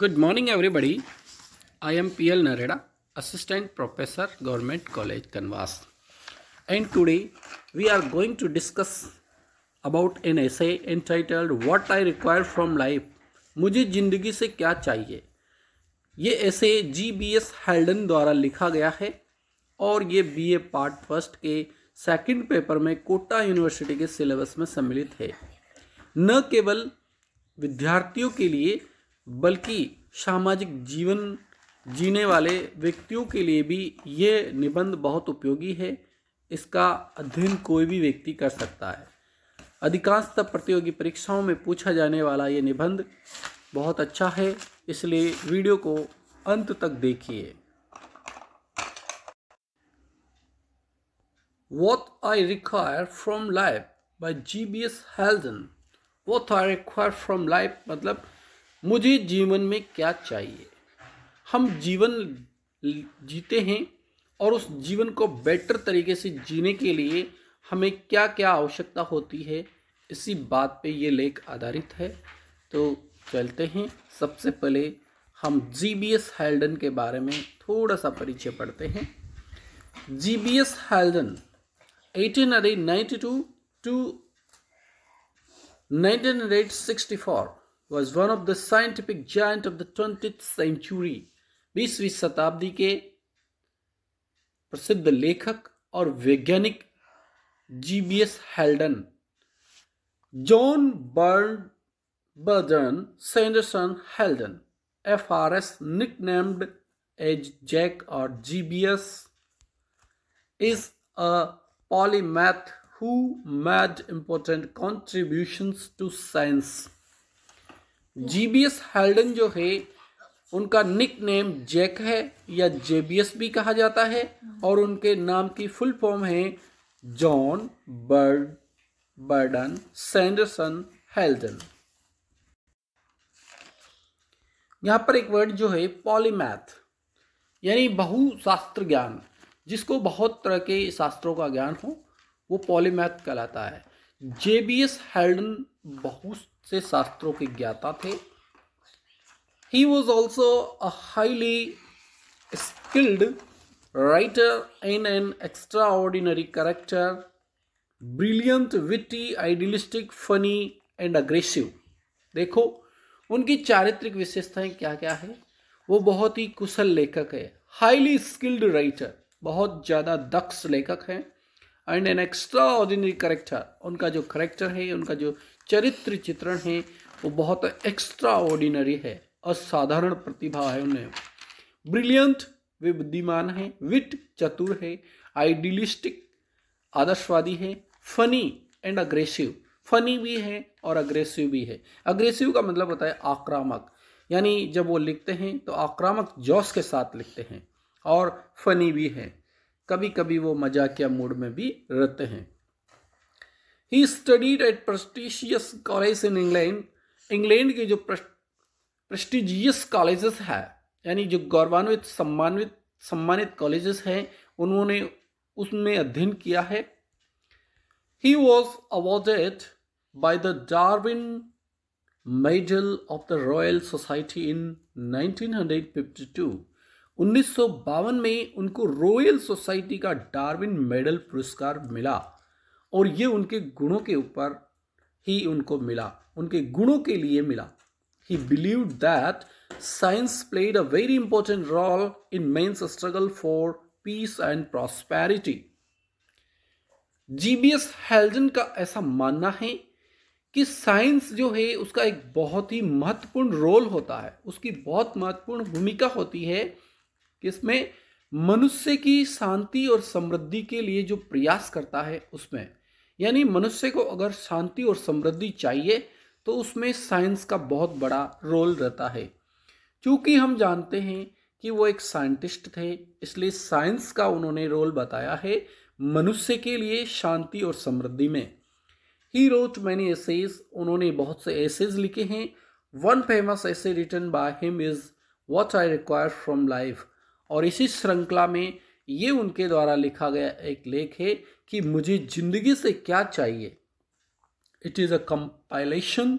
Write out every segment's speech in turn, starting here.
Good morning everybody I am P L Nareda assistant professor government college Kanwas and today we are going to discuss about an essay entitled what I require from life मुझे ज़िंदगी से क्या चाहिए ये ऐसे जी B S हेल्डन द्वारा लिखा गया है और ये बी ए पार्ट फर्स्ट के सेकेंड पेपर में कोटा यूनिवर्सिटी के सिलेबस में सम्मिलित है न केवल विद्यार्थियों के लिए बल्कि सामाजिक जीवन जीने वाले व्यक्तियों के लिए भी ये निबंध बहुत उपयोगी है इसका अध्ययन कोई भी व्यक्ति कर सकता है अधिकांशतः प्रतियोगी परीक्षाओं में पूछा जाने वाला ये निबंध बहुत अच्छा है इसलिए वीडियो को अंत तक देखिए what I require from life by G B S Haldane what I require from life मतलब मुझे जीवन में क्या चाहिए हम जीवन जीते हैं और उस जीवन को बेटर तरीके से जीने के लिए हमें क्या क्या आवश्यकता होती है इसी बात पे ये लेख आधारित है तो चलते हैं सबसे पहले हम जी बी एस हेल्डन के बारे में थोड़ा सा परिचय पढ़ते हैं G B S Haldane eighteen hundred ninety two to nineteen hundred sixty four was one of the scientific giants of the 20th century. बीसवीं शताब्दी के प्रसिद्ध लेखक और वैज्ञानिक GBS Haldane John Burn Burdon Sanderson Haldane nicknamed as Jack or GBS, is a polymath who made important contributions to science. GBS Haldane जो है उनका निक नेम जैक है या जेबीएस भी कहा जाता है और उनके नाम की फुल फॉर्म है John Bird Burdon Sanderson Haldane यहाँ पर एक वर्ड जो है पॉलीमैथ यानी बहुशास्त्र ज्ञान जिसको बहुत तरह के शास्त्रों का ज्ञान हो वो पॉलीमैथ कहलाता है जेबीएस हेल्डन बहुत से शास्त्रों के ज्ञाता थे he was also a highly skilled writer in an extraordinary character brilliant witty idealistic funny and aggressive देखो उनकी चारित्रिक विशेषताएं क्या क्या है वो बहुत ही कुशल लेखक है हाईली स्किल्ड राइटर बहुत ज़्यादा दक्ष लेखक हैं and an extraordinary character उनका जो करेक्टर है उनका जो चरित्र चित्रण है वो बहुत एक्स्ट्रा ऑर्डिनरी है असाधारण प्रतिभा है उन्हें ब्रिलियंट वे बुद्धिमान है विट चतुर है आइडियलिस्टिक आदर्शवादी है फनी एंड अग्रेसिव फनी भी है और अग्रेसिव भी है अग्रेसिव का मतलब होता है आक्रामक यानी जब वो लिखते हैं तो आक्रामक जोश के साथ लिखते हैं और फनी भी है कभी कभी वो मजाकिया मूड में भी रहते हैं he studied at prestigious college in England England के जो प्रस्टिजियस कॉलेजेस है यानी जो गौरवान्वित सम्मानित सम्मानित कॉलेजेस हैं उन्होंने उसमें अध्ययन किया है he was awarded by the Darwin medal of the Royal Society in 1952 1952 में उनको रॉयल सोसाइटी का डार्विन मेडल पुरस्कार मिला और ये उनके गुणों के ऊपर ही उनको मिला उनके गुणों के लिए मिला he believe that science played a very important role in man's struggle for peace and prosperity GBS Haldane का ऐसा मानना है कि साइंस जो है उसका एक बहुत ही महत्वपूर्ण रोल होता है उसकी बहुत महत्वपूर्ण भूमिका होती है कि इसमें मनुष्य की शांति और समृद्धि के लिए जो प्रयास करता है उसमें यानी मनुष्य को अगर शांति और समृद्धि चाहिए तो उसमें साइंस का बहुत बड़ा रोल रहता है क्योंकि हम जानते हैं कि वो एक साइंटिस्ट थे इसलिए साइंस का उन्होंने रोल बताया है मनुष्य के लिए शांति और समृद्धि में ही रोच मैनी एसेज उन्होंने बहुत से एसेज लिखे हैं one famous essay written by him is what I require from life और इसी श्रृंखला में ये उनके द्वारा लिखा गया एक लेख है कि मुझे ज़िंदगी से क्या चाहिए it is a compilation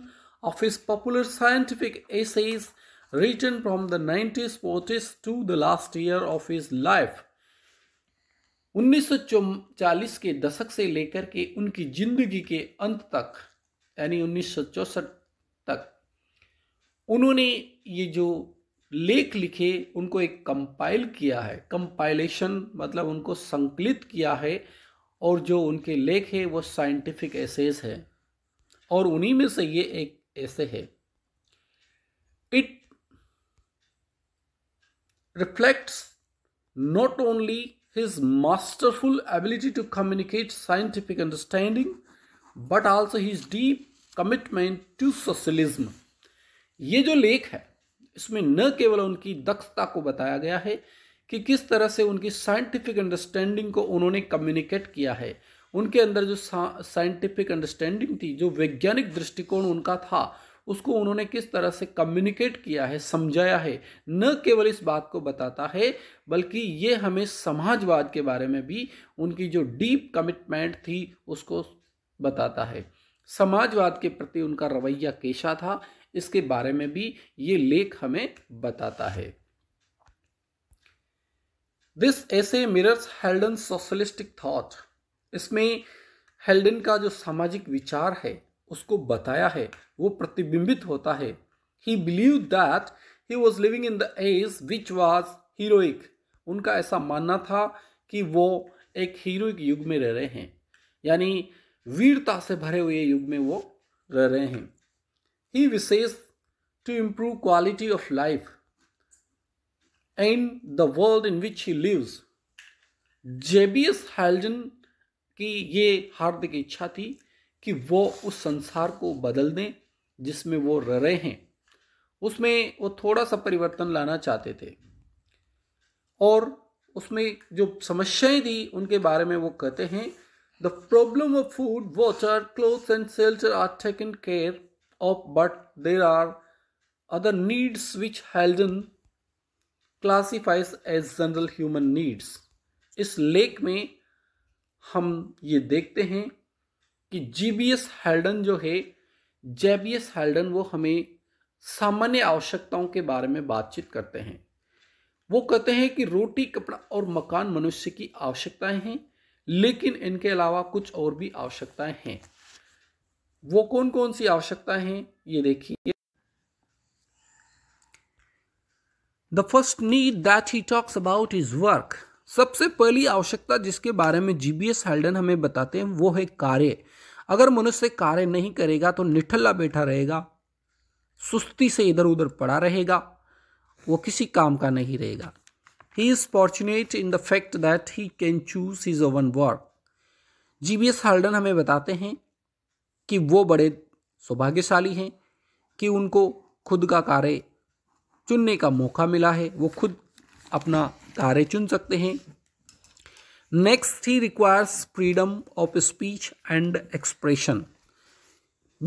of his popular scientific essays written from the nineties forties to the last year of his life उन्नीस के दशक से लेकर के उनकी जिंदगी के अंत तक यानी उन्नीस तक उन्होंने ये जो लेख लिखे उनको एक कंपाइल किया है कंपाइलेशन मतलब उनको संकलित किया है और जो उनके लेख है वो साइंटिफिक एसेज है और उन्हीं में से ये एक ऐसे है it reflects not only his masterful ability to communicate scientific understanding but also his deep commitment to socialism ये जो लेख है इसमें न केवल उनकी दक्षता को बताया गया है कि किस तरह से उनकी साइंटिफिक अंडरस्टैंडिंग को उन्होंने कम्युनिकेट किया है उनके अंदर जो साइंटिफिक अंडरस्टैंडिंग थी जो वैज्ञानिक दृष्टिकोण उनका था उसको उन्होंने किस तरह से कम्युनिकेट किया है समझाया है न केवल इस बात को बताता है बल्कि ये हमें समाजवाद के बारे में भी उनकी जो डीप कमिटमेंट थी उसको बताता है समाजवाद के प्रति उनका रवैया कैसा था इसके बारे में भी ये लेख हमें बताता है दिस ऐसे मिरर्स हेल्डन सोशलिस्टिक थॉट इसमें हेल्डन का जो सामाजिक विचार है उसको बताया है वो प्रतिबिंबित होता है he believe that he was living in the age which was heroic उनका ऐसा मानना था कि वो एक हीरोइक युग में रह रहे हैं यानी वीरता से भरे हुए युग में वो रह रहे हैं he wishes to improve quality of life and the world in which he lives JBS Haldane की ये हार्दिक इच्छा थी कि वो उस संसार को बदल दें जिसमें वो रह रहे हैं उसमें वो थोड़ा सा परिवर्तन लाना चाहते थे और उसमें जो समस्याएं थी उनके बारे में वो कहते हैं the problem of food water cloth and shelter are taken care of but there are other needs which Halden classifies as general human needs इस लेख में हम ये देखते हैं कि जीबीएस हेल्डन जो है जेबीएस हेल्डन वो हमें सामान्य आवश्यकताओं के बारे में बातचीत करते हैं वो कहते हैं कि रोटी कपड़ा और मकान मनुष्य की आवश्यकताएं हैं लेकिन इनके अलावा कुछ और भी आवश्यकताएं हैं वो कौन कौन सी आवश्यकताएं हैं ये देखिए the first need that he talks about is work सबसे पहली आवश्यकता जिसके बारे में जीबीएस हेल्डन हमें बताते हैं वो है कार्य अगर मनुष्य कार्य नहीं करेगा तो निठल्ला बैठा रहेगा सुस्ती से इधर उधर पड़ा रहेगा वो किसी काम का नहीं रहेगा he is fortunate in the fact that he can choose his own work G B S Haldane हमें बताते हैं कि वो बड़े सौभाग्यशाली हैं कि उनको खुद का कार्य चुनने का मौका मिला है वो खुद अपना कार्य चुन सकते हैं next he requires freedom of speech and expression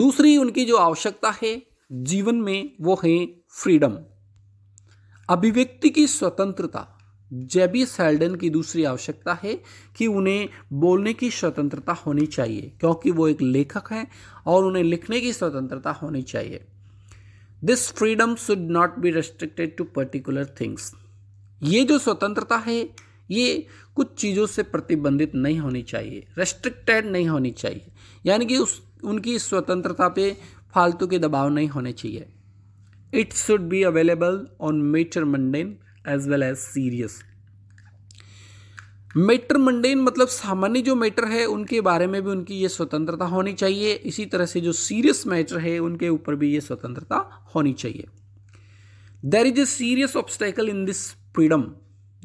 दूसरी उनकी जो आवश्यकता है जीवन में वो है फ्रीडम अभिव्यक्ति की स्वतंत्रता जेबी सेल्डन की दूसरी आवश्यकता है कि उन्हें बोलने की स्वतंत्रता होनी चाहिए क्योंकि वो एक लेखक हैं और उन्हें लिखने की स्वतंत्रता होनी चाहिए this freedom should not be restricted to particular things ये जो स्वतंत्रता है ये कुछ चीज़ों से प्रतिबंधित नहीं होनी चाहिए रेस्ट्रिक्टेड नहीं होनी चाहिए यानी कि उस उनकी स्वतंत्रता पे फालतू के दबाव नहीं होने चाहिए it's should be available on matter mundane as well as serious matter mundane मतलब सामान्य जो मैटर है उनके बारे में भी उनकी ये स्वतंत्रता होनी चाहिए इसी तरह से जो सीरियस मैटर है उनके ऊपर भी ये स्वतंत्रता होनी चाहिए there is a serious obstacle in this freedom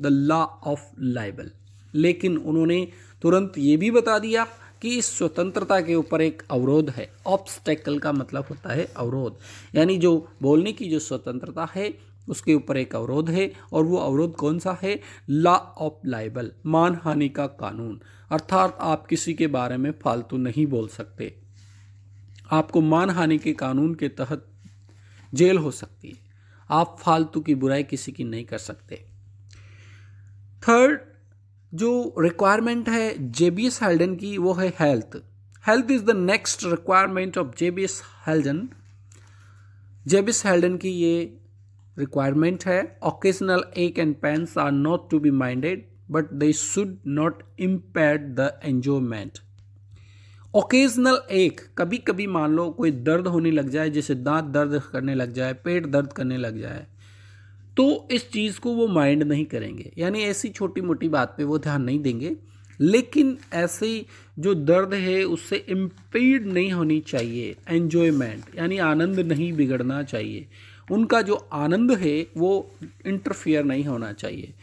the law of libel लेकिन उन्होंने तुरंत ये भी बता दिया कि इस स्वतंत्रता के ऊपर एक अवरोध है ऑब्स्टेकल का मतलब होता है अवरोध यानी जो बोलने की जो स्वतंत्रता है उसके ऊपर एक अवरोध है और वो अवरोध कौन सा है लॉ ऑफ लाइबल मान हानि का कानून अर्थात आप किसी के बारे में फालतू नहीं बोल सकते आपको मान हानि के कानून के तहत जेल हो सकती है आप फालतू की बुराई किसी की नहीं कर सकते थर्ड जो रिक्वायरमेंट है जेबीएस हेल्डन की वो है health health is the next requirement of JBS Haldane JBS Haldane की ये रिक्वायरमेंट है occasional ache and pains are not to be minded but they should not impair the enjoyment occasional ache कभी कभी मान लो कोई दर्द होने लग जाए जैसे दांत दर्द करने लग जाए पेट दर्द करने लग जाए तो इस चीज़ को वो माइंड नहीं करेंगे यानी ऐसी छोटी मोटी बात पे वो ध्यान नहीं देंगे लेकिन ऐसे जो दर्द है उससे इम्पेड नहीं होनी चाहिए एन्जॉयमेंट यानी आनंद नहीं बिगड़ना चाहिए उनका जो आनंद है वो इंटरफियर नहीं होना चाहिए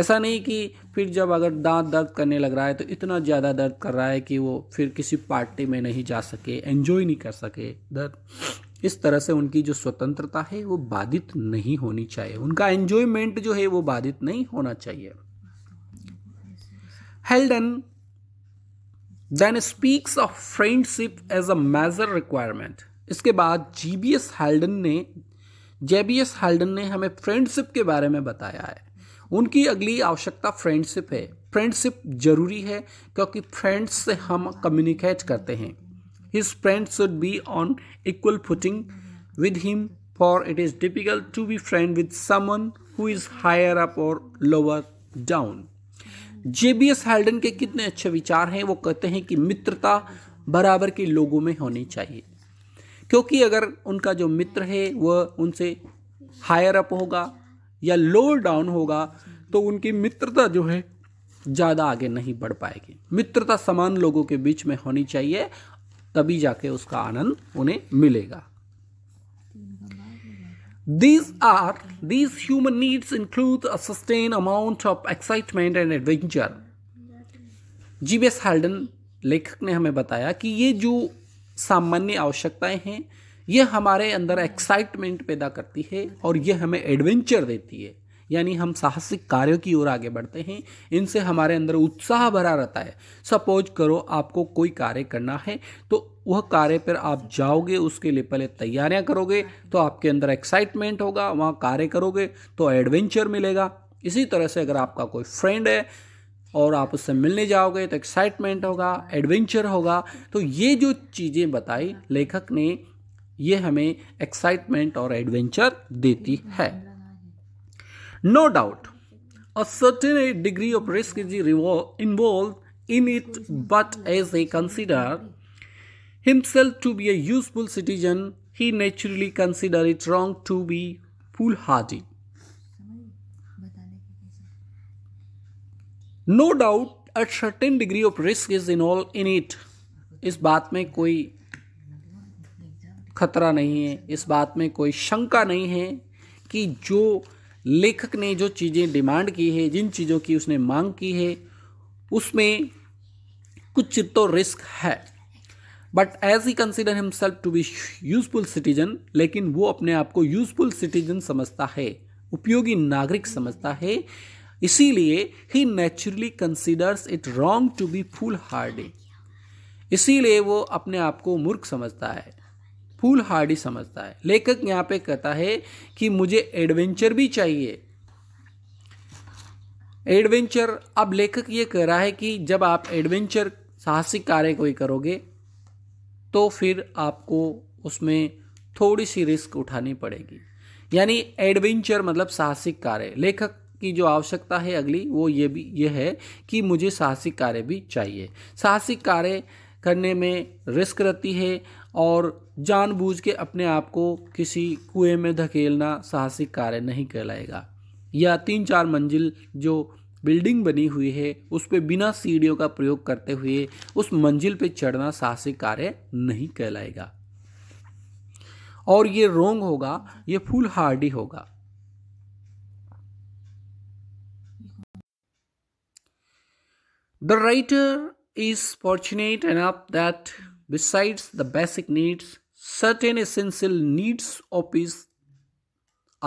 ऐसा नहीं कि फिर जब अगर दांत दर्द करने लग रहा है तो इतना ज़्यादा दर्द कर रहा है कि वो फिर किसी पार्टी में नहीं जा सके एंजॉय नहीं कर सके दर्द इस तरह से उनकी जो स्वतंत्रता है वो बाधित नहीं होनी चाहिए उनका एंजॉयमेंट जो है वो बाधित नहीं होना चाहिए Haldane then speaks of friendship as a major requirement इसके बाद जी बी एस हेल्डन ने जेबीएस हाल्डन ने हमें फ्रेंडशिप के बारे में बताया है उनकी अगली आवश्यकता फ्रेंडशिप है फ्रेंडशिप जरूरी है क्योंकि फ्रेंड्स से हम कम्युनिकेट करते हैं his friends should be on equal footing with him for it is difficult to be friend with someone who is higher up और lower down J B S Haldane के कितने अच्छे विचार हैं वो कहते हैं कि मित्रता बराबर के लोगों में होनी चाहिए क्योंकि अगर उनका जो मित्र है वह उनसे हायर अप होगा या लोअर डाउन होगा तो उनकी मित्रता जो है ज़्यादा आगे नहीं बढ़ पाएगी मित्रता समान लोगों के बीच में होनी चाहिए तभी जाके उसका आनंद उन्हें मिलेगा These are these human needs include a sustained amount of excitement and adventure. G B S Haldane लेखक ने हमें बताया कि ये जो सामान्य आवश्यकताएं हैं यह हमारे अंदर एक्साइटमेंट पैदा करती है और यह हमें एडवेंचर देती है यानी हम साहसिक कार्यों की ओर आगे बढ़ते हैं इनसे हमारे अंदर उत्साह भरा रहता है सपोज करो आपको कोई कार्य करना है तो वह कार्य पर आप जाओगे उसके लिए पहले तैयारियां करोगे तो आपके अंदर एक्साइटमेंट होगा वहाँ कार्य करोगे तो एडवेंचर मिलेगा इसी तरह से अगर आपका कोई फ्रेंड है और आप उससे मिलने जाओगे तो एक्साइटमेंट होगा एडवेंचर होगा तो ये जो चीज़ें बताई लेखक ने ये हमें एक्साइटमेंट और एडवेंचर देती है no doubt a certain degree of risk is involve in it but as a consider to be a useful citizen he naturally consider it wrong to be full hearted no doubt a certain degree of risk is involve in it इस बात में कोई खतरा नहीं है इस बात में कोई शंका नहीं है कि जो लेखक ने जो चीज़ें डिमांड की है जिन चीज़ों की उसने मांग की है उसमें कुछ तो रिस्क है but as he consider himself to be useful citizen लेकिन वो अपने आप को यूजफुल सिटीजन समझता है उपयोगी नागरिक समझता है इसीलिए he naturally considers it wrong to be foolhardy इसीलिए वो अपने आप को मूर्ख समझता है फूल हार्डी समझता है लेखक यहाँ पे कहता है कि मुझे एडवेंचर भी चाहिए एडवेंचर अब लेखक ये कह रहा है कि जब आप एडवेंचर साहसिक कार्य कोई करोगे तो फिर आपको उसमें थोड़ी सी रिस्क उठानी पड़ेगी यानी एडवेंचर मतलब साहसिक कार्य लेखक की जो आवश्यकता है अगली वो ये भी ये है कि मुझे साहसिक कार्य भी चाहिए साहसिक कार्य करने में रिस्क रहती है और जानबूझ के अपने आप को किसी कुएं में धकेलना साहसिक कार्य नहीं कहलाएगा या तीन चार मंजिल जो बिल्डिंग बनी हुई है उस पर बिना सीढ़ियों का प्रयोग करते हुए उस मंजिल पर चढ़ना साहसिक कार्य नहीं कहलाएगा और ये रोंग होगा ये फुल हार्डी होगा The writer is fortunate enough that besides the basic needs, certain essential needs of his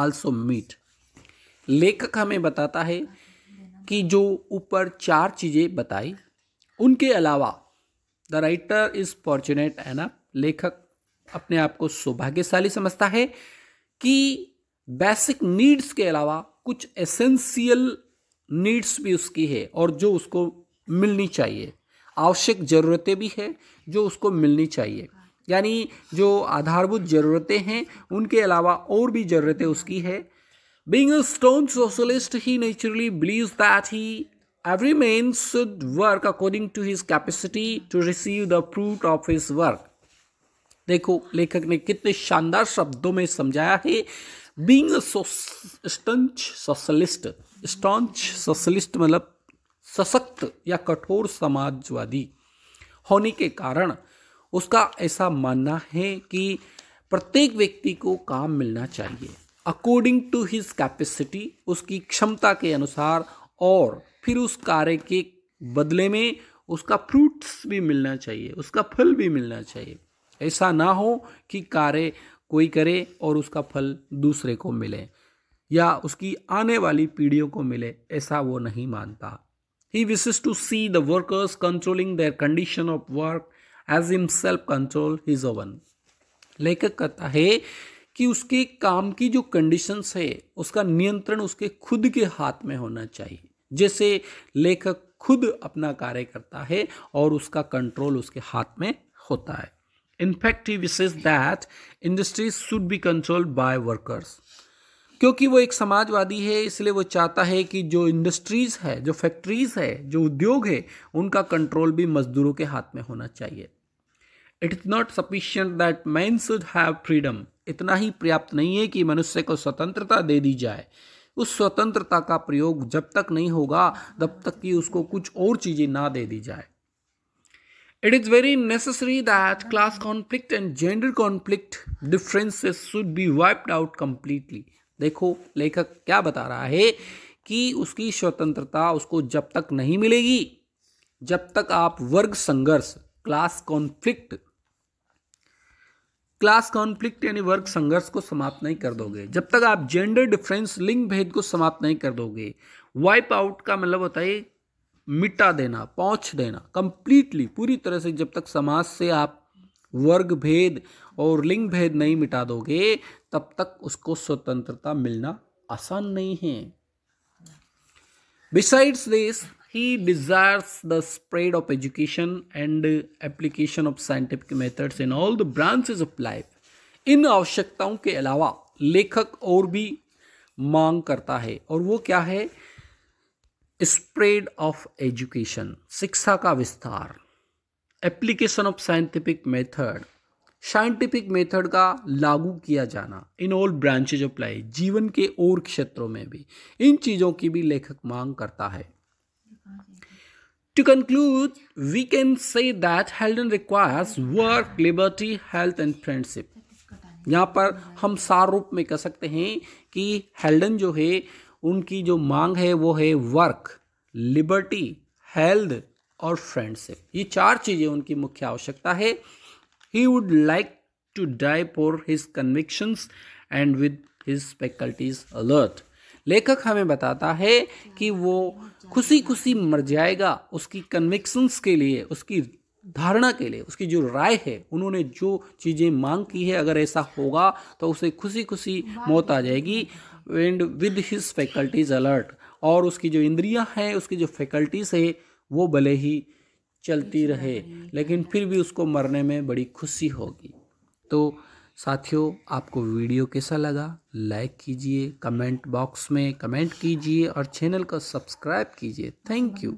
also meet. लेखक हमें बताता है कि जो ऊपर चार चीज़ें बताई उनके अलावा the writer is fortunate enough लेखक अपने आप को सौभाग्यशाली समझता है कि बेसिक नीड्स के अलावा कुछ एसेंशियल नीड्स भी उसकी है और जो उसको मिलनी चाहिए आवश्यक ज़रूरतें भी है जो उसको मिलनी चाहिए यानी जो आधारभूत ज़रूरतें हैं उनके अलावा और भी ज़रूरतें उसकी है being a staunch socialist he naturally believe that he every man should work according to his capacity to receive the fruit of his work देखो लेखक ने कितने शानदार शब्दों में समझाया है being staunch socialist staunch socialist मतलब सशक्त या कठोर समाजवादी होने के कारण उसका ऐसा मानना है कि प्रत्येक व्यक्ति को काम मिलना चाहिए अकॉर्डिंग टू हिज कैपेसिटी उसकी क्षमता के अनुसार और फिर उस कार्य के बदले में उसका फ्रूट्स भी मिलना चाहिए उसका फल भी मिलना चाहिए ऐसा ना हो कि कार्य कोई करे और उसका फल दूसरे को मिले या उसकी आने वाली पीढ़ियों को मिले ऐसा वो नहीं मानता He wishes to see the workers controlling their condition of work as himself control hhis own. लेखक कहता है कि उसके काम की जो कंडीशंस है उसका नियंत्रण उसके खुद के हाथ में होना चाहिए जैसे लेखक खुद अपना कार्य करता है और उसका कंट्रोल उसके हाथ में होता है in fact he wishes that industries should be controlled by workers क्योंकि वो एक समाजवादी है इसलिए वो चाहता है कि जो इंडस्ट्रीज़ है जो फैक्ट्रीज़ है जो उद्योग है उनका कंट्रोल भी मजदूरों के हाथ में होना चाहिए it is not sufficient that man should have freedom इतना ही पर्याप्त नहीं है कि मनुष्य को स्वतंत्रता दे दी जाए उस स्वतंत्रता का प्रयोग जब तक नहीं होगा तब तक कि उसको कुछ और चीज़ें ना दे दी जाए it is very necessary that class conflict and gender conflict differences should be wiped out completely देखो लेखक क्या बता रहा है कि उसकी स्वतंत्रता उसको जब तक नहीं मिलेगी जब तक आप वर्ग संघर्ष क्लास कॉन्फ्लिक्ट क्लास कॉन्फ्लिक्ट यानी वर्ग संघर्ष को समाप्त नहीं कर दोगे जब तक आप जेंडर डिफरेंस लिंग भेद को समाप्त नहीं कर दोगे वाइप आउट का मतलब होता है मिटा देना पहुँच देना कंप्लीटली पूरी तरह से जब तक समाज से आप वर्ग भेद और लिंग भेद नहीं मिटा दोगे तब तक उसको स्वतंत्रता मिलना आसान नहीं है besides this he desires the spread of education and application of scientific methods in all the branches of life इन आवश्यकताओं के अलावा लेखक और भी मांग करता है और वो क्या है स्प्रेड ऑफ एजुकेशन शिक्षा का विस्तार application of scientific method scientific method का लागू किया जाना in all branches of life जीवन के और क्षेत्रों में भी इन चीज़ों की भी लेखक मांग करता है To conclude, we can say that Heldon requires work, liberty, health and friendship. यहाँ पर हम सार रूप में कह सकते हैं कि हेल्डन जो है उनकी जो मांग है वो है वर्क लिबर्टी हेल्थ और फ्रेंडशिप ये चार चीज़ें उनकी मुख्य आवश्यकता है He would like to die for his convictions and with his faculties alert. लेखक हमें बताता है कि वो खुशी खुशी मर जाएगा उसकी कन्विक्शंस के लिए उसकी धारणा के लिए उसकी जो राय है उन्होंने जो चीज़ें मांग की है अगर ऐसा होगा तो उसे खुशी खुशी मौत आ जाएगी and with his faculties alert और उसकी जो इंद्रियां हैं उसकी जो फैकल्टीज है वो भले ही चलती रहे लेकिन फिर भी उसको मरने में बड़ी खुशी होगी तो साथियों आपको वीडियो कैसा लगा लाइक कीजिए कमेंट बॉक्स में कमेंट कीजिए और चैनल को सब्सक्राइब कीजिए थैंक यू